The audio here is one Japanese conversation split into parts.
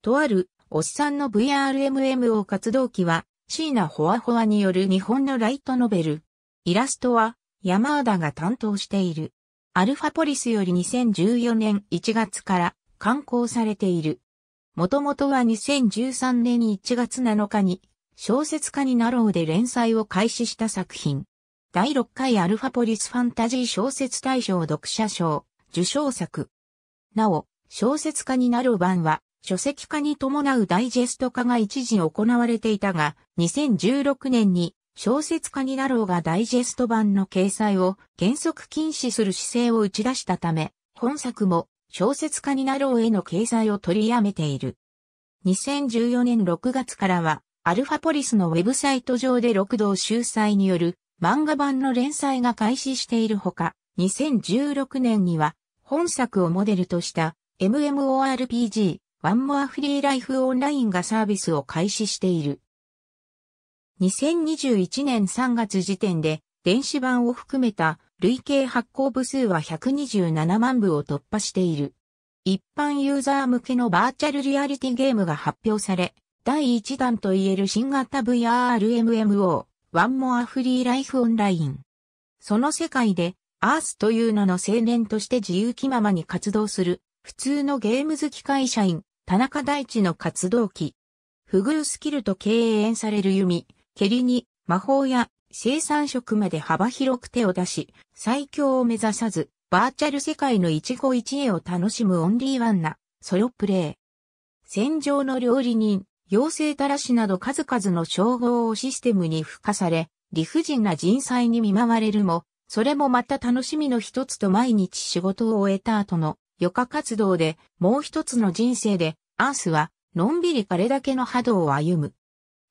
とある、おっさんの VRMMO 活動期は、シーナ・ホワホワによる日本のライトノベル。イラストは、山田が担当している。アルファポリスより2014年1月から刊行されている。もともとは2013年1月7日に小説家になろうで連載を開始した作品。第6回アルファポリスファンタジー小説大賞読者賞受賞作。なお、小説家になろう版は書籍化に伴うダイジェスト化が一時行われていたが、2016年に小説家になろうがダイジェスト版の掲載を原則禁止する姿勢を打ち出したため、本作も小説家になろうへの掲載を取りやめている。2014年6月からは、アルファポリスのウェブサイト上で6道秀才による漫画版の連載が開始しているほか、2016年には本作をモデルとした MMORPG ワンモアフリーライフオンラインがサービスを開始している。2021年3月時点で電子版を含めた累計発行部数は127万部を突破している。一般ユーザー向けのバーチャルリアリティゲームが発表され、第1弾といえる新型 VRMMO、ワンモアフリーライフオンライン。その世界で、アースという名の青年として自由気ままに活動する、普通のゲーム好き会社員、田中大地の活動期。不遇スキルと敬遠される弓、蹴りに、魔法や生産色まで幅広く手を出し、最強を目指さず、バーチャル世界の一期一会を楽しむオンリーワンな、ソロプレイ。戦場の料理人、妖精たらしなど数々の称号をシステムに付加され、理不尽な人災に見舞われるも、それもまた楽しみの一つと毎日仕事を終えた後の余暇活動でもう一つの人生で、アースはのんびり彼だけの波動を歩む。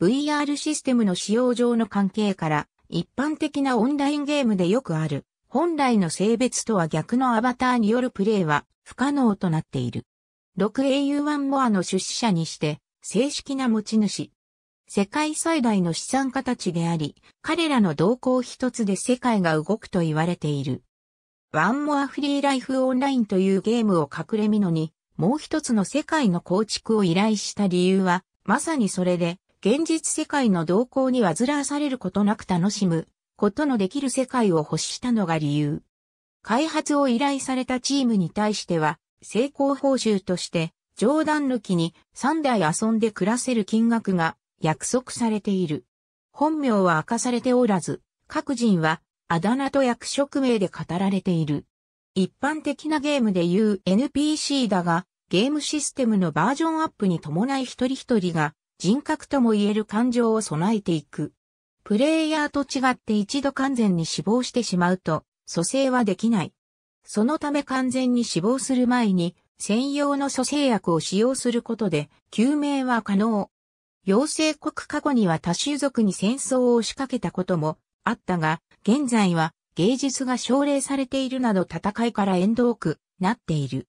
VR システムの使用上の関係から、一般的なオンラインゲームでよくある、本来の性別とは逆のアバターによるプレイは不可能となっている。6au1 モアの出資者にして、正式な持ち主。世界最大の資産家たちであり、彼らの動向一つで世界が動くと言われている。ワンモアフリーライフオンラインというゲームを隠れみのに、もう一つの世界の構築を依頼した理由は、まさにそれで、現実世界の動向に煩わされることなく楽しむ、ことのできる世界を欲したのが理由。開発を依頼されたチームに対しては、成功報酬として、冗談抜きに3台遊んで暮らせる金額が約束されている。本名は明かされておらず、各人はあだ名と役職名で語られている。一般的なゲームで言う NPC だが、ゲームシステムのバージョンアップに伴い一人一人が人格とも言える感情を備えていく。プレイヤーと違って一度完全に死亡してしまうと、蘇生はできない。そのため完全に死亡する前に、専用の蘇生薬を使用することで、救命は可能。妖精国過去には多種族に戦争を仕掛けたこともあったが、現在は芸術が奨励されているなど戦いから遠遠くなっている。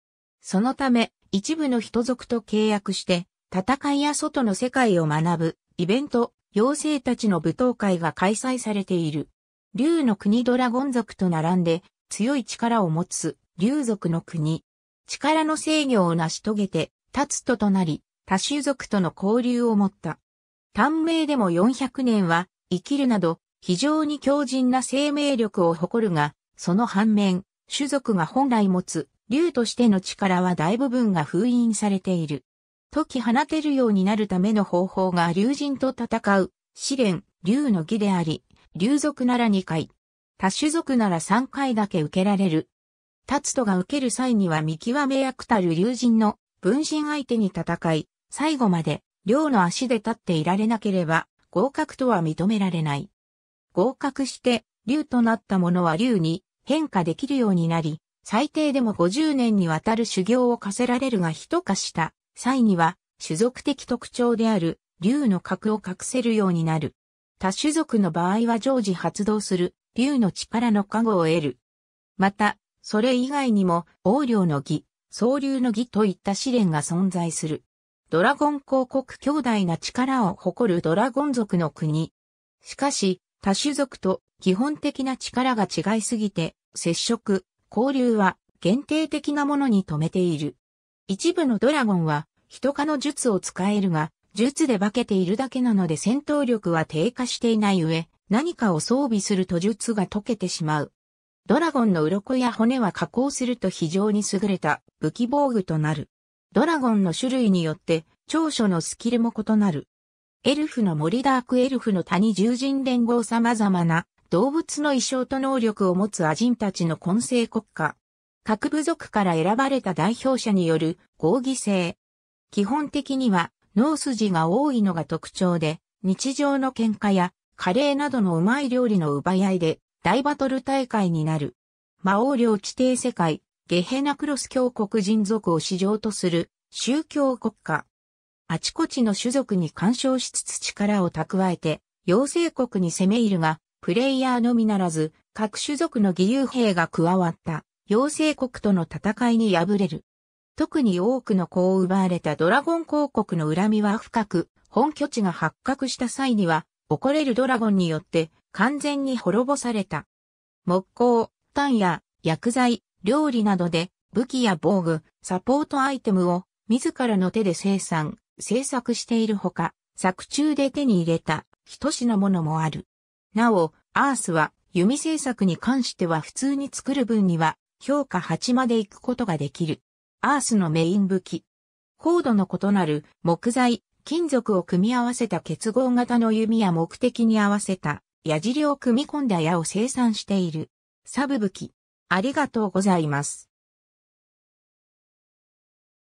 そのため、一部の人族と契約して、戦いや外の世界を学ぶ、イベント、妖精たちの舞踏会が開催されている。竜の国ドラゴン族と並んで、強い力を持つ、竜族の国。力の制御を成し遂げて、立つととなり、多種族との交流を持った。短命でも400年は、生きるなど、非常に強靭な生命力を誇るが、その反面、種族が本来持つ、竜としての力は大部分が封印されている。解き放てるようになるための方法が竜人と戦う、試練、竜の儀であり、竜族なら2回、他種族なら3回だけ受けられる。タツトが受ける際には見極め役たる竜人の分身相手に戦い、最後まで、両の足で立っていられなければ、合格とは認められない。合格して、竜となった者は竜に変化できるようになり、最低でも50年にわたる修行を課せられるが人化した際には、種族的特徴である竜の核を隠せるようになる。多種族の場合は常時発動する竜の力の加護を得る。また、それ以外にも、王領の儀、総流の儀といった試練が存在する。ドラゴン広告強大な力を誇るドラゴン族の国。しかし、多種族と基本的な力が違いすぎて、接触、交流は限定的なものに止めている。一部のドラゴンは、人科の術を使えるが、術で化けているだけなので戦闘力は低下していない上、何かを装備すると術が溶けてしまう。ドラゴンの鱗や骨は加工すると非常に優れた武器防具となる。ドラゴンの種類によって長所のスキルも異なる。エルフの森ダークエルフの谷獣人連合様々な動物の意匠と能力を持つアジンたちの混成国家。各部族から選ばれた代表者による合議制。基本的には脳筋が多いのが特徴で、日常の喧嘩やカレーなどのうまい料理の奪い合いで大バトル大会になる。魔王領地底世界、ゲヘナクロス教国人族を市場とする宗教国家。あちこちの種族に干渉しつつ力を蓄えて、妖精国に攻め入るが、プレイヤーのみならず、各種族の義勇兵が加わった、妖精国との戦いに敗れる。特に多くの子を奪われたドラゴン公国の恨みは深く、本拠地が発覚した際には、怒れるドラゴンによって完全に滅ぼされた。木工、炭や薬剤、料理などで武器や防具、サポートアイテムを自らの手で生産、制作しているほか、作中で手に入れた一品物もある。なお、アースは弓制作に関しては普通に作る分には評価8まで行くことができる。アースのメイン武器。高度の異なる木材、金属を組み合わせた結合型の弓や目的に合わせた矢尻を組み込んだ矢を生産している。サブ武器。ありがとうございます。